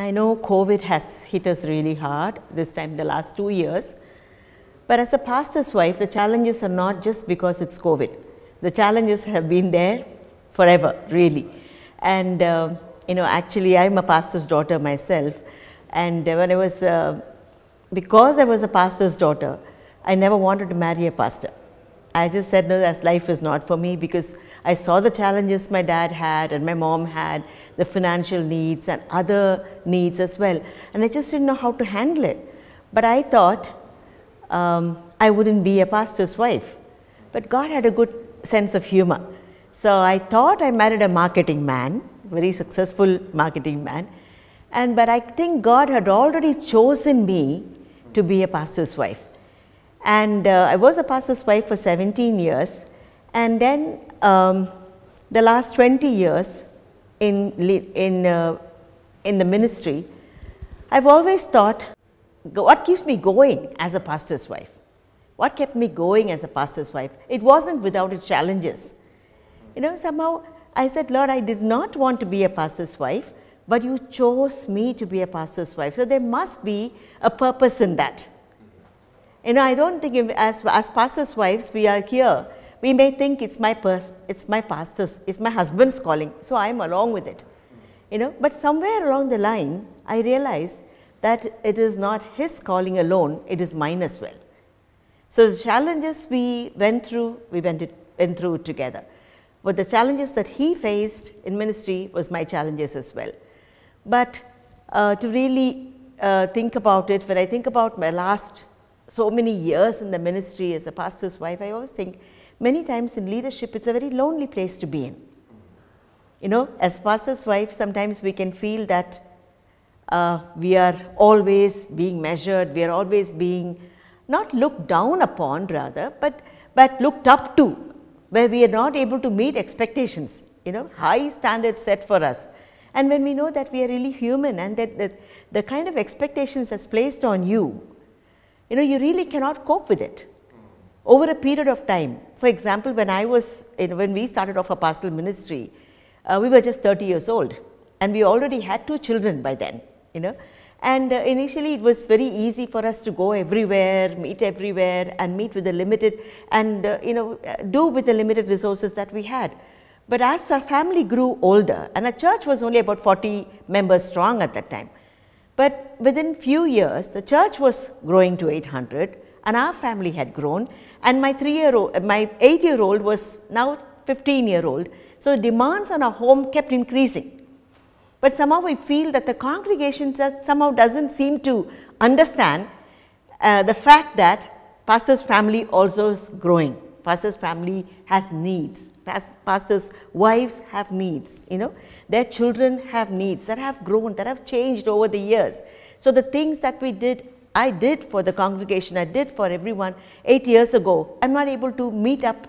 I know COVID has hit us really hard this time, the last two years. But as a pastor's wife, the challenges are not just because it's COVID. The challenges have been there forever, really. And, uh, you know, actually, I'm a pastor's daughter myself. And uh, when I was, uh, because I was a pastor's daughter, I never wanted to marry a pastor. I just said, no, life is not for me because I saw the challenges my dad had and my mom had, the financial needs and other needs as well. And I just didn't know how to handle it. But I thought um, I wouldn't be a pastor's wife. But God had a good sense of humor. So I thought I married a marketing man, very successful marketing man. And but I think God had already chosen me to be a pastor's wife and uh, I was a pastor's wife for 17 years and then um, the last 20 years in, in, uh, in the ministry, I've always thought what keeps me going as a pastor's wife? What kept me going as a pastor's wife? It wasn't without its challenges. You know, somehow I said, Lord, I did not want to be a pastor's wife, but you chose me to be a pastor's wife. So there must be a purpose in that. You know, I don't think as, as pastors' wives, we are here. We may think it's my pers- it's my pastor's, it's my husband's calling, so I'm along with it. You know, but somewhere along the line, I realize that it is not his calling alone, it is mine as well. So the challenges we went through, we went, it, went through together. But the challenges that he faced in ministry was my challenges as well. But uh, to really uh, think about it, when I think about my last so many years in the ministry as a pastor's wife, I always think many times in leadership, it's a very lonely place to be in. You know, as pastor's wife, sometimes we can feel that uh, we are always being measured, we are always being not looked down upon rather, but, but looked up to, where we are not able to meet expectations, you know, high standards set for us. And when we know that we are really human and that, that the kind of expectations that's placed on you you know, you really cannot cope with it over a period of time. For example, when I was, you know, when we started off our pastoral ministry, uh, we were just 30 years old and we already had two children by then, you know. And uh, initially it was very easy for us to go everywhere, meet everywhere and meet with the limited and, uh, you know, uh, do with the limited resources that we had. But as our family grew older and our church was only about 40 members strong at that time, but within few years, the church was growing to 800 and our family had grown and my three-year-old, uh, my eight-year-old was now 15-year-old. So demands on our home kept increasing. But somehow we feel that the congregation somehow doesn't seem to understand uh, the fact that pastor's family also is growing pastor's family has needs, pastor's wives have needs, you know, their children have needs that have grown, that have changed over the years. So the things that we did, I did for the congregation, I did for everyone eight years ago, I'm not able to meet up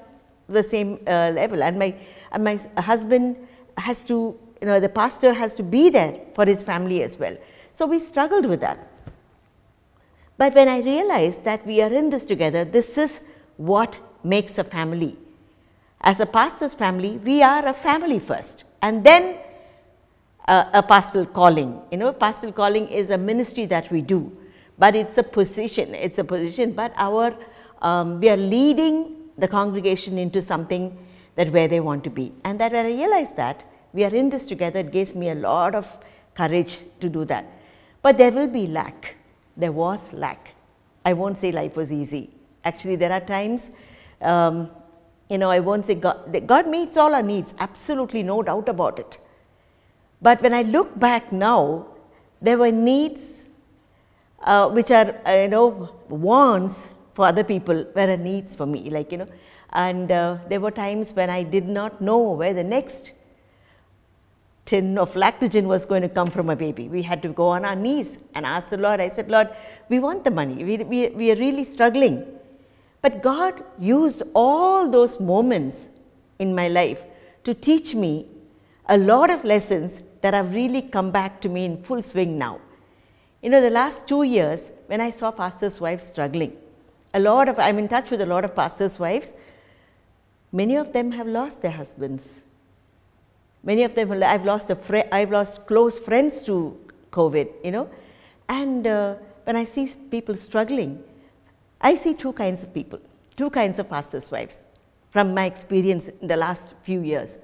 the same uh, level and my, and my husband has to, you know, the pastor has to be there for his family as well. So we struggled with that. But when I realized that we are in this together, this is what makes a family. As a pastor's family, we are a family first and then a, a pastoral calling. You know, pastoral calling is a ministry that we do, but it's a position, it's a position, but our, um, we are leading the congregation into something that where they want to be. And that I realized that we are in this together, it gives me a lot of courage to do that. But there will be lack. There was lack. I won't say life was easy. Actually, there are times um, you know, I won't say God, God meets all our needs, absolutely no doubt about it. But when I look back now, there were needs uh, which are, uh, you know, wants for other people, were needs for me, like, you know, and uh, there were times when I did not know where the next tin of lactogen was going to come from a baby. We had to go on our knees and ask the Lord. I said, Lord, we want the money. We, we, we are really struggling. But God used all those moments in my life to teach me a lot of lessons that have really come back to me in full swing now. You know, the last two years, when I saw pastors' wives struggling, a lot of, I'm in touch with a lot of pastors' wives, many of them have lost their husbands. Many of them, I've lost a friend, I've lost close friends to COVID, you know. And uh, when I see people struggling, I see two kinds of people, two kinds of pastors' wives from my experience in the last few years.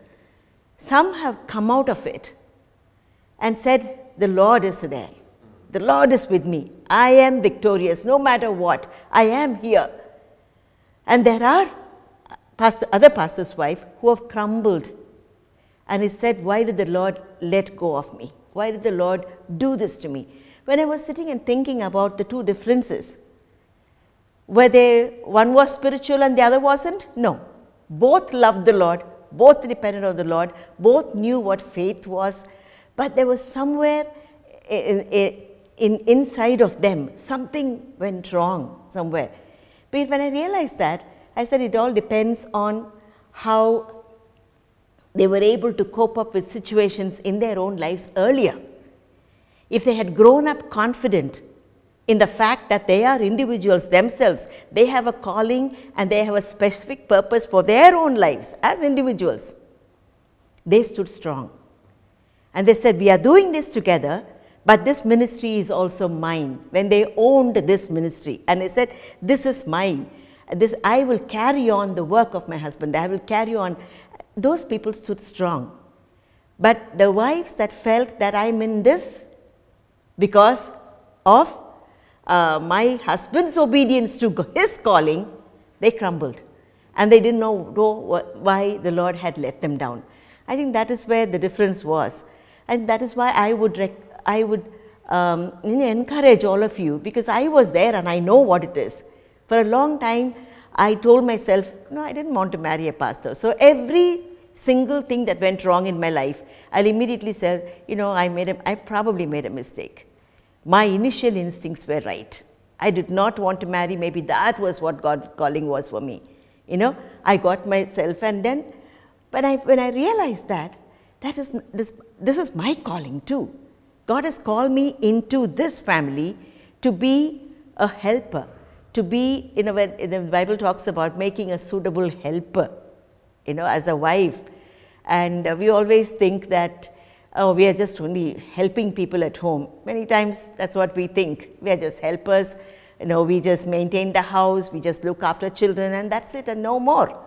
Some have come out of it and said, The Lord is there. The Lord is with me. I am victorious no matter what. I am here. And there are pastor, other pastors' wives who have crumbled and he said, Why did the Lord let go of me? Why did the Lord do this to me? When I was sitting and thinking about the two differences, were they, one was spiritual and the other wasn't? No. Both loved the Lord, both depended on the Lord, both knew what faith was, but there was somewhere in, in, inside of them, something went wrong somewhere. But when I realized that, I said it all depends on how they were able to cope up with situations in their own lives earlier. If they had grown up confident in the fact that they are individuals themselves. They have a calling and they have a specific purpose for their own lives as individuals. They stood strong. And they said, we are doing this together, but this ministry is also mine. When they owned this ministry and they said, this is mine. This, I will carry on the work of my husband. I will carry on. Those people stood strong. But the wives that felt that I'm in this because of uh, my husband's obedience to his calling, they crumbled. And they didn't know why the Lord had let them down. I think that is where the difference was. And that is why I would, I would um, encourage all of you because I was there and I know what it is. For a long time, I told myself, no, I didn't want to marry a pastor. So every single thing that went wrong in my life, I'll immediately say, you know, I made a, I probably made a mistake my initial instincts were right. I did not want to marry, maybe that was what God calling was for me. You know, I got myself and then but I, when I realized that, that is this, this is my calling too. God has called me into this family to be a helper, to be, you know, when the Bible talks about making a suitable helper, you know, as a wife. And uh, we always think that oh, we are just only helping people at home. Many times that's what we think. We are just helpers, you know, we just maintain the house, we just look after children and that's it and no more.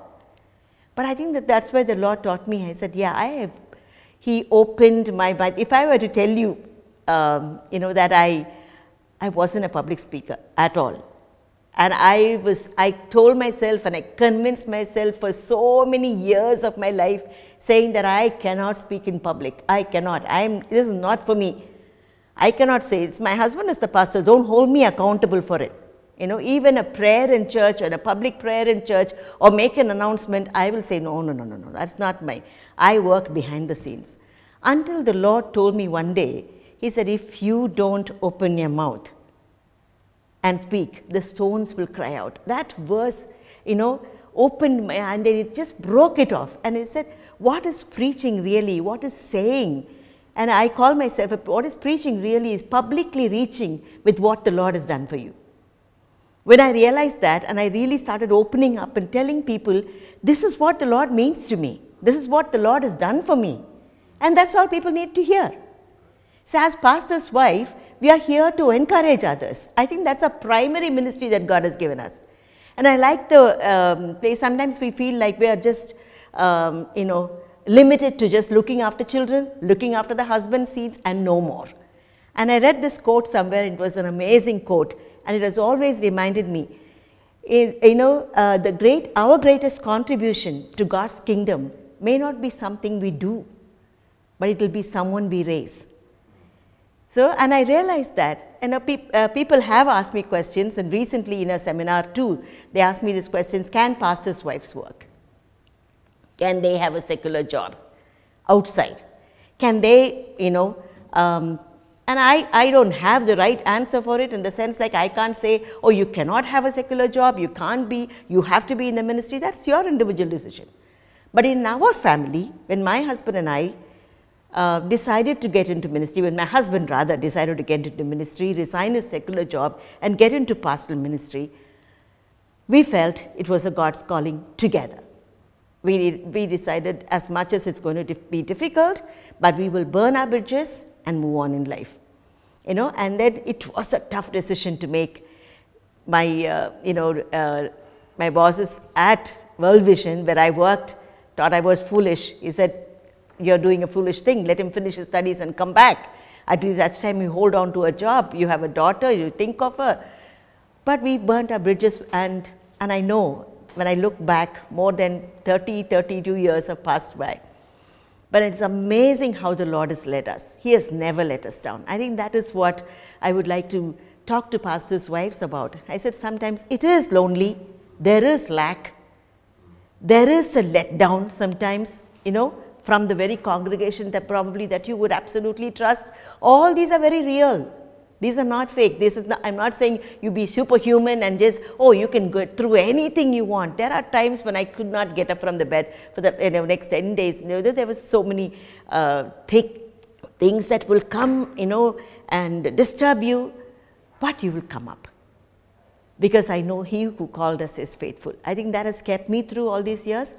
But I think that that's why the Lord taught me. I said, yeah, I have, he opened my mind. If I were to tell you, um, you know, that I, I wasn't a public speaker at all. And I was, I told myself and I convinced myself for so many years of my life saying that I cannot speak in public. I cannot. I'm, this is not for me. I cannot say it's my husband is the pastor. Don't hold me accountable for it. You know, even a prayer in church or a public prayer in church or make an announcement, I will say, no, no, no, no, no. That's not my, I work behind the scenes. Until the Lord told me one day, He said, if you don't open your mouth, and speak, the stones will cry out. That verse, you know, opened my and then it just broke it off. And I said, what is preaching really? What is saying? And I call myself, what is preaching really is publicly reaching with what the Lord has done for you. When I realized that and I really started opening up and telling people, this is what the Lord means to me. This is what the Lord has done for me. And that's all people need to hear. So as pastor's wife, we are here to encourage others. I think that's a primary ministry that God has given us. And I like the um, place, sometimes we feel like we are just, um, you know, limited to just looking after children, looking after the husband's seeds, and no more. And I read this quote somewhere, it was an amazing quote and it has always reminded me, you know, uh, the great, our greatest contribution to God's kingdom may not be something we do, but it will be someone we raise. So, and I realized that and uh, pe uh, people have asked me questions and recently in a seminar too, they asked me these questions, can pastor's wives work? Can they have a secular job outside? Can they, you know, um, and I, I don't have the right answer for it in the sense like I can't say, oh, you cannot have a secular job, you can't be, you have to be in the ministry, that's your individual decision. But in our family, when my husband and I uh, decided to get into ministry, when my husband rather decided to get into ministry, resign his secular job and get into pastoral ministry, we felt it was a God's calling together. We, we decided as much as it's going to be difficult, but we will burn our bridges and move on in life. You know, and then it was a tough decision to make. My, uh, you know, uh, my bosses at World Vision, where I worked, thought I was foolish. He said, you're doing a foolish thing, let him finish his studies and come back. At least that time you hold on to a job, you have a daughter, you think of her. But we burnt our bridges and, and I know when I look back, more than 30, 32 years have passed by. But it's amazing how the Lord has led us. He has never let us down. I think that is what I would like to talk to pastors' wives about. I said sometimes it is lonely, there is lack, there is a letdown sometimes, you know, from the very congregation that probably that you would absolutely trust. All these are very real. These are not fake. This is not, I'm not saying you be superhuman and just, oh, you can go through anything you want. There are times when I could not get up from the bed for the you know, next 10 days. You know, there were so many uh, thick things that will come, you know, and disturb you, but you will come up. Because I know he who called us is faithful. I think that has kept me through all these years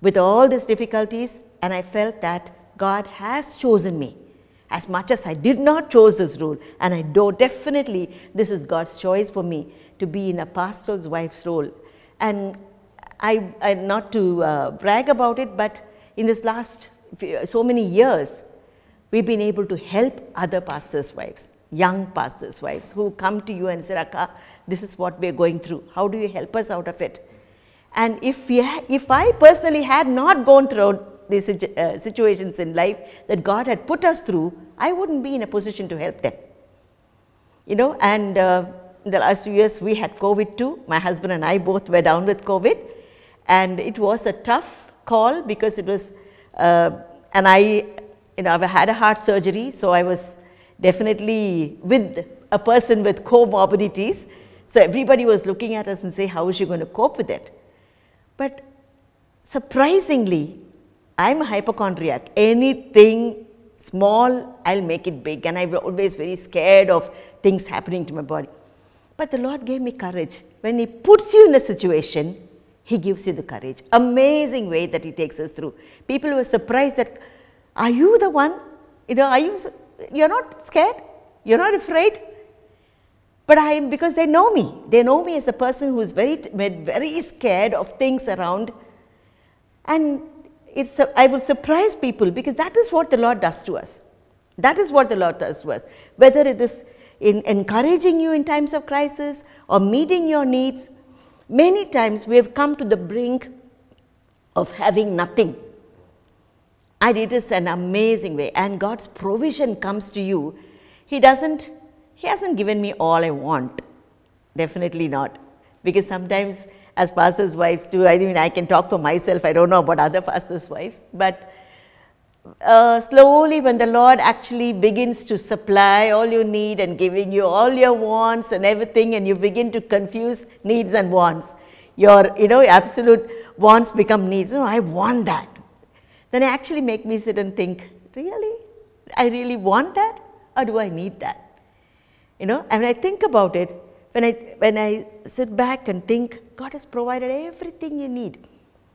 with all these difficulties and I felt that God has chosen me as much as I did not choose this role and I know definitely this is God's choice for me to be in a pastor's wife's role and I, I not to uh, brag about it but in this last few, so many years we've been able to help other pastors wives young pastors wives who come to you and say Akka this is what we're going through how do you help us out of it and if we if I personally had not gone through the uh, situations in life that God had put us through, I wouldn't be in a position to help them. You know, and uh, in the last two years we had COVID too. My husband and I both were down with COVID, and it was a tough call because it was, uh, and I, you know, I've had a heart surgery, so I was definitely with a person with comorbidities. So everybody was looking at us and say, how is she going to cope with it? But surprisingly, I'm a hypochondriac. Anything small, I'll make it big. And I was always very scared of things happening to my body. But the Lord gave me courage. When He puts you in a situation, He gives you the courage. Amazing way that He takes us through. People were surprised that, are you the one? You know, are you, you're not scared? You're not afraid? But I am, because they know me. They know me as a person who is very, very scared of things around. And it's I will surprise people because that is what the Lord does to us. That is what the Lord does to us. Whether it is in encouraging you in times of crisis or meeting your needs, many times we have come to the brink of having nothing. And it is an amazing way. And God's provision comes to you. He doesn't, He hasn't given me all I want. Definitely not. Because sometimes as pastors' wives do. I mean, I can talk for myself, I don't know about other pastors' wives, but uh, slowly when the Lord actually begins to supply all you need and giving you all your wants and everything and you begin to confuse needs and wants. Your, you know, absolute wants become needs. No, I want that. Then it actually make me sit and think, really? I really want that or do I need that? You know, and when I think about it, when I, when I sit back and think, God has provided everything you need.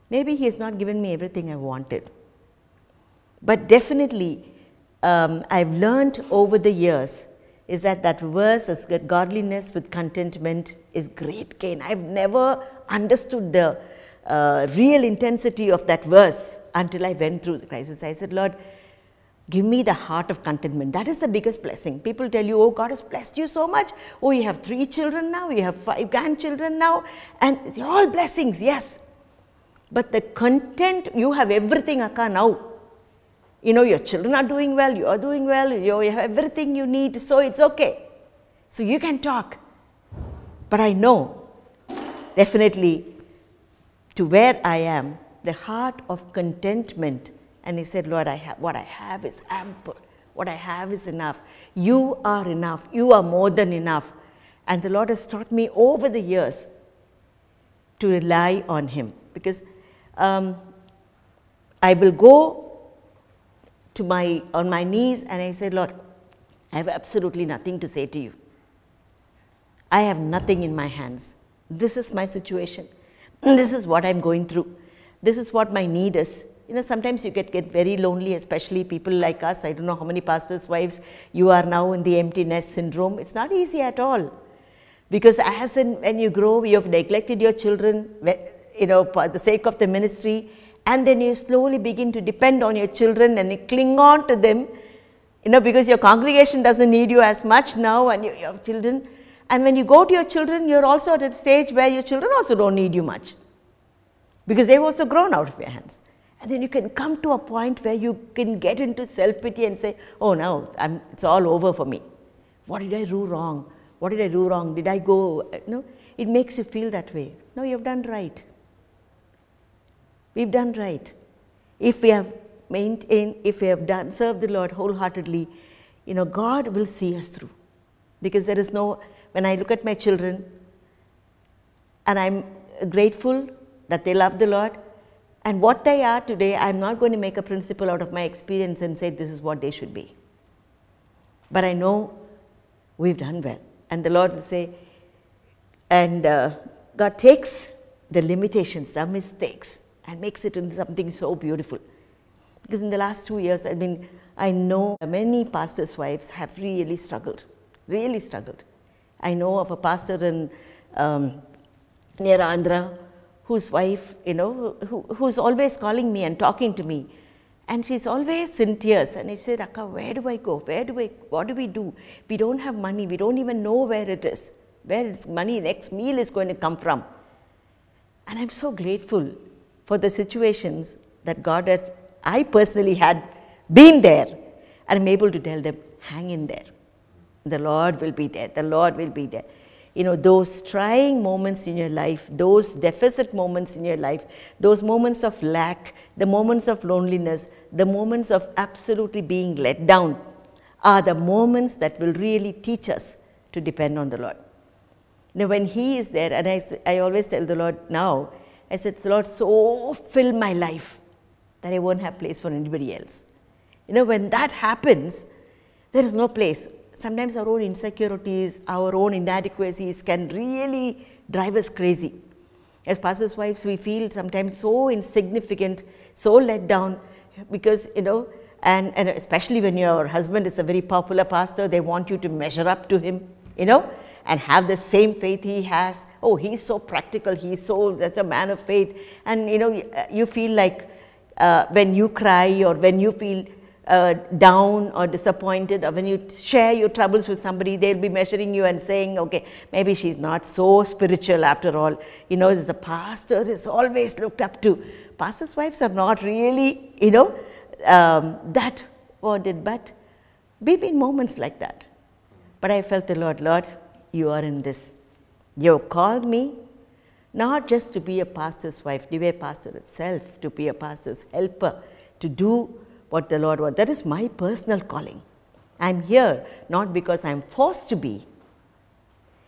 Maybe He has not given me everything I wanted. But definitely, um, I've learned over the years is that that verse is that godliness with contentment is great gain. I've never understood the uh, real intensity of that verse until I went through the crisis. I said, Lord, Give me the heart of contentment. That is the biggest blessing. People tell you, oh, God has blessed you so much. Oh, you have three children now. You have five grandchildren now. And all blessings, yes. But the content, you have everything, Akka, now. You know, your children are doing well. You are doing well. You have everything you need. So it's okay. So you can talk. But I know, definitely, to where I am, the heart of contentment and he said, Lord, I have, what I have is ample. What I have is enough. You are enough. You are more than enough. And the Lord has taught me over the years to rely on Him because um, I will go to my, on my knees and I say, Lord, I have absolutely nothing to say to you. I have nothing in my hands. This is my situation. This is what I'm going through. This is what my need is you know, sometimes you get, get very lonely, especially people like us. I don't know how many pastors' wives you are now in the emptiness syndrome. It's not easy at all. Because as in, when you grow, you have neglected your children, you know, for the sake of the ministry, and then you slowly begin to depend on your children and you cling on to them, you know, because your congregation doesn't need you as much now and you, your children. And when you go to your children, you're also at a stage where your children also don't need you much because they've also grown out of your hands. And then you can come to a point where you can get into self pity and say, oh, now it's all over for me. What did I do wrong? What did I do wrong? Did I go? No, it makes you feel that way. No, you've done right. We've done right. If we have maintained, if we have done, served the Lord wholeheartedly, you know, God will see us through. Because there is no, when I look at my children and I'm grateful that they love the Lord, and what they are today, I'm not going to make a principle out of my experience and say this is what they should be. But I know we've done well. And the Lord will say, and uh, God takes the limitations, the mistakes, and makes it into something so beautiful. Because in the last two years, I mean, I know many pastors' wives have really struggled, really struggled. I know of a pastor in um, near Andhra whose wife, you know, who, who's always calling me and talking to me. And she's always in tears. And she said, Akka, where do I go? Where do I, what do we do? We don't have money. We don't even know where it is. Where is money next meal is going to come from. And I'm so grateful for the situations that God has. I personally had been there. And I'm able to tell them, hang in there. The Lord will be there. The Lord will be there you know, those trying moments in your life, those deficit moments in your life, those moments of lack, the moments of loneliness, the moments of absolutely being let down are the moments that will really teach us to depend on the Lord. Now, when He is there, and I, I always tell the Lord now, I said, Lord, so fill my life that I won't have place for anybody else. You know, when that happens, there is no place sometimes our own insecurities, our own inadequacies can really drive us crazy. As pastors' wives, we feel sometimes so insignificant, so let down because, you know, and, and especially when your husband is a very popular pastor, they want you to measure up to him, you know, and have the same faith he has. Oh, he's so practical, he's so, that's a man of faith. And, you know, you feel like uh, when you cry or when you feel uh, down or disappointed or when you share your troubles with somebody they'll be measuring you and saying okay maybe she's not so spiritual after all you know as a pastor is always looked up to pastors wives are not really you know um, that wanted but we've been moments like that but I felt the Lord Lord you are in this you called me not just to be a pastor's wife to be a pastor itself to be a pastor's helper to do what the Lord wants. That is my personal calling. I am here not because I am forced to be.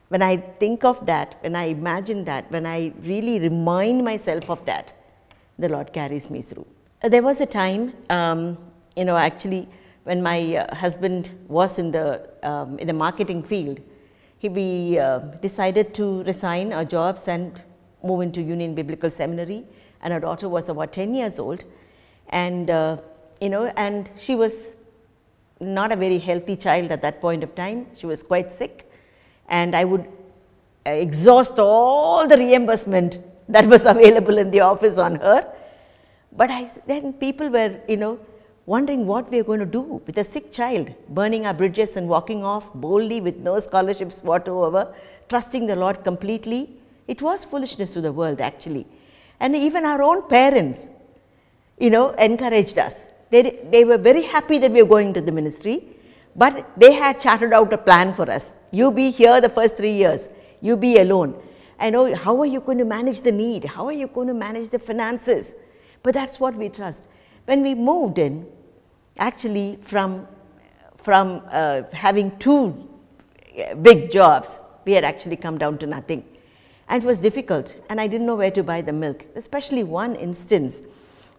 When I think of that, when I imagine that, when I really remind myself of that, the Lord carries me through. Uh, there was a time, um, you know, actually, when my uh, husband was in the, um, in the marketing field, he, we uh, decided to resign our jobs and move into Union Biblical Seminary and our daughter was about 10 years old and uh, you know, and she was not a very healthy child at that point of time. She was quite sick, and I would exhaust all the reimbursement that was available in the office on her. But I, then people were, you know, wondering what we are going to do with a sick child, burning our bridges and walking off boldly with no scholarships whatsoever, trusting the Lord completely. It was foolishness to the world actually. And even our own parents, you know, encouraged us. They, they were very happy that we were going to the ministry, but they had charted out a plan for us. You be here the first three years, you be alone. I know how are you going to manage the need? How are you going to manage the finances? But that's what we trust. When we moved in, actually from, from uh, having two uh, big jobs, we had actually come down to nothing. And it was difficult and I didn't know where to buy the milk, especially one instance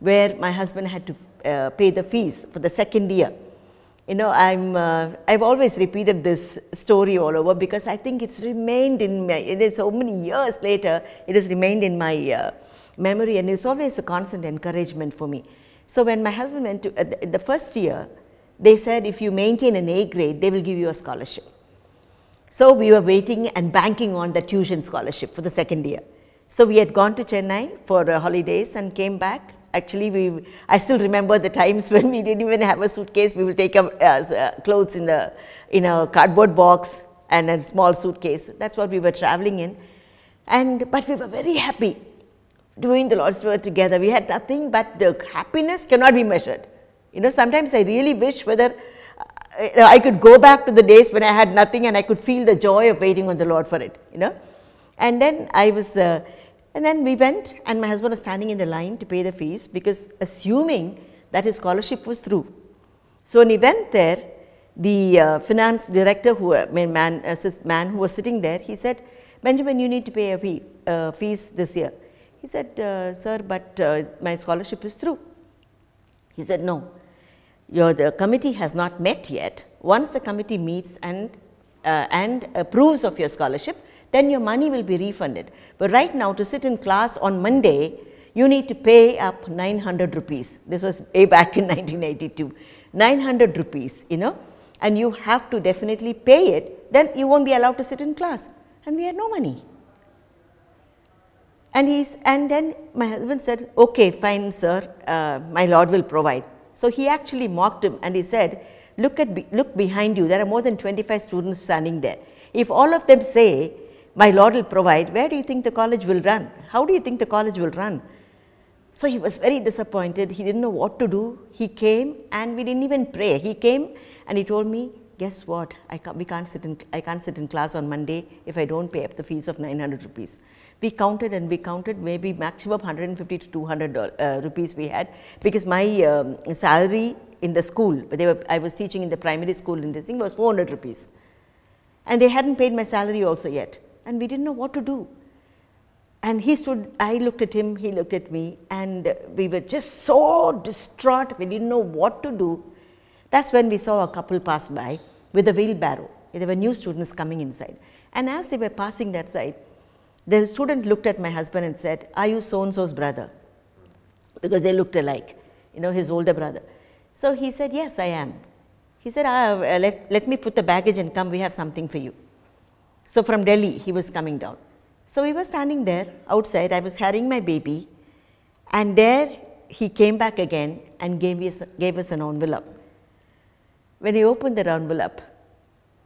where my husband had to uh, pay the fees for the second year. You know, I'm, uh, I've always repeated this story all over because I think it's remained in my, it is so many years later, it has remained in my uh, memory and it's always a constant encouragement for me. So when my husband went to, uh, the first year, they said if you maintain an A grade, they will give you a scholarship. So we were waiting and banking on the tuition scholarship for the second year. So we had gone to Chennai for uh, holidays and came back Actually, we I still remember the times when we didn't even have a suitcase. We would take our uh, uh, clothes in the in a cardboard box and a small suitcase. That's what we were traveling in, and but we were very happy doing the Lord's work together. We had nothing but the happiness cannot be measured. You know, sometimes I really wish whether uh, I could go back to the days when I had nothing and I could feel the joy of waiting on the Lord for it. You know, and then I was. Uh, and then we went and my husband was standing in the line to pay the fees because assuming that his scholarship was through. So, when he went there, the uh, finance director who uh, man, uh, man who was sitting there, he said, Benjamin, you need to pay a fee, uh, fees this year. He said, uh, sir, but uh, my scholarship is through. He said, no, your the committee has not met yet. Once the committee meets and, uh, and approves of your scholarship, then your money will be refunded. But right now to sit in class on Monday, you need to pay up 900 rupees. This was way back in 1982, 900 rupees, you know, and you have to definitely pay it, then you won't be allowed to sit in class. And we had no money. And he's, and then my husband said, okay, fine, sir, uh, my Lord will provide. So he actually mocked him and he said, look at, look behind you, there are more than 25 students standing there. If all of them say, my lord will provide, where do you think the college will run? How do you think the college will run? So he was very disappointed. He didn't know what to do. He came and we didn't even pray. He came and he told me, guess what? I can't, we can't sit in, I can't sit in class on Monday if I don't pay up the fees of 900 rupees. We counted and we counted maybe maximum 150 to 200 uh, rupees we had because my um, salary in the school, they were, I was teaching in the primary school in this thing was 400 rupees. And they hadn't paid my salary also yet and we didn't know what to do. And he stood, I looked at him, he looked at me, and we were just so distraught, we didn't know what to do. That's when we saw a couple pass by with a wheelbarrow. There were new students coming inside. And as they were passing that side, the student looked at my husband and said, Are you so and so's brother? Because they looked alike, you know, his older brother. So he said, Yes, I am. He said, ah, let, let me put the baggage and come, we have something for you. So, from Delhi he was coming down. So, we were standing there outside, I was carrying my baby and there he came back again and gave us, gave us an envelope. When he opened the envelope,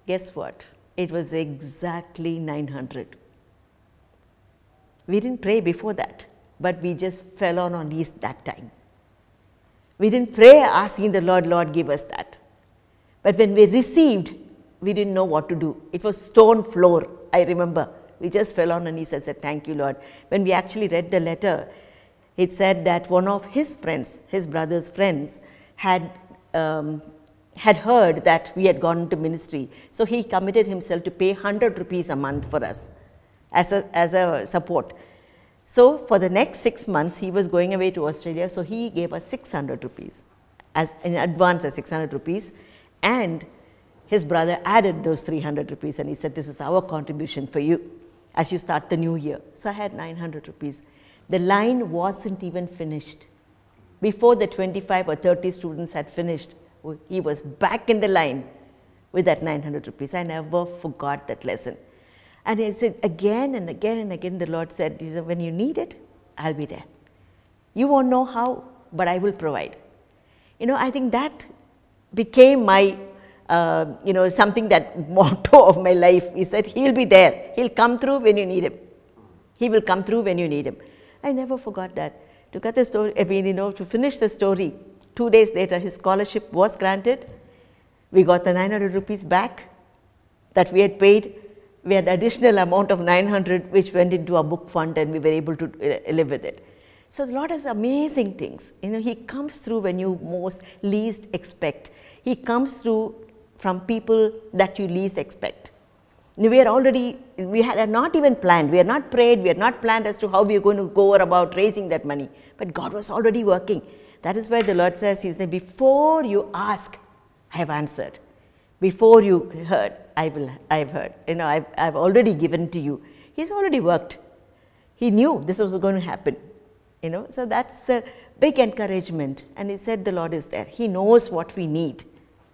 guess what? It was exactly 900. We didn't pray before that, but we just fell on our knees that time. We didn't pray asking the Lord, Lord, give us that. But when we received, we didn't know what to do. It was stone floor, I remember. We just fell on our knees and said, Thank you, Lord. When we actually read the letter, it said that one of his friends, his brother's friends, had, um, had heard that we had gone into ministry. So he committed himself to pay 100 rupees a month for us as a, as a support. So for the next six months, he was going away to Australia. So he gave us 600 rupees as in advance as 600 rupees. And his brother added those 300 rupees and he said, This is our contribution for you as you start the new year. So I had 900 rupees. The line wasn't even finished. Before the 25 or 30 students had finished, he was back in the line with that 900 rupees. I never forgot that lesson. And he said, again and again and again, the Lord said, when you need it, I'll be there. You won't know how, but I will provide. You know, I think that became my uh, you know, something that motto of my life is that he'll be there. He'll come through when you need him. He will come through when you need him. I never forgot that. To cut the story, I mean, you know, to finish the story, two days later his scholarship was granted. We got the 900 rupees back that we had paid. We had additional amount of 900 which went into our book fund and we were able to uh, live with it. So the Lord has amazing things. You know, He comes through when you most least expect. He comes through from people that you least expect. We are already, we had not even planned, we are not prayed, we are not planned as to how we are going to go about raising that money, but God was already working. That is why the Lord says, He said, before you ask, I have answered. Before you heard, I will, I have heard, you know, I have I've already given to you. He's already worked. He knew this was going to happen, you know, so that is a big encouragement and he said the Lord is there. He knows what we need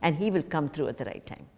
and he will come through at the right time.